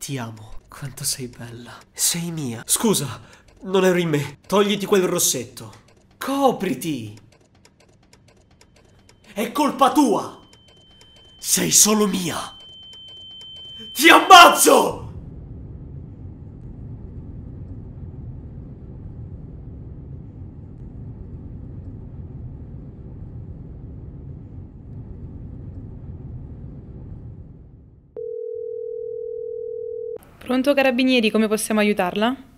Ti amo. Quanto sei bella. Sei mia. Scusa, non ero in me. Togliti quel rossetto. Copriti. È colpa tua. Sei solo mia. Ti ammazzo! Pronto carabinieri, come possiamo aiutarla?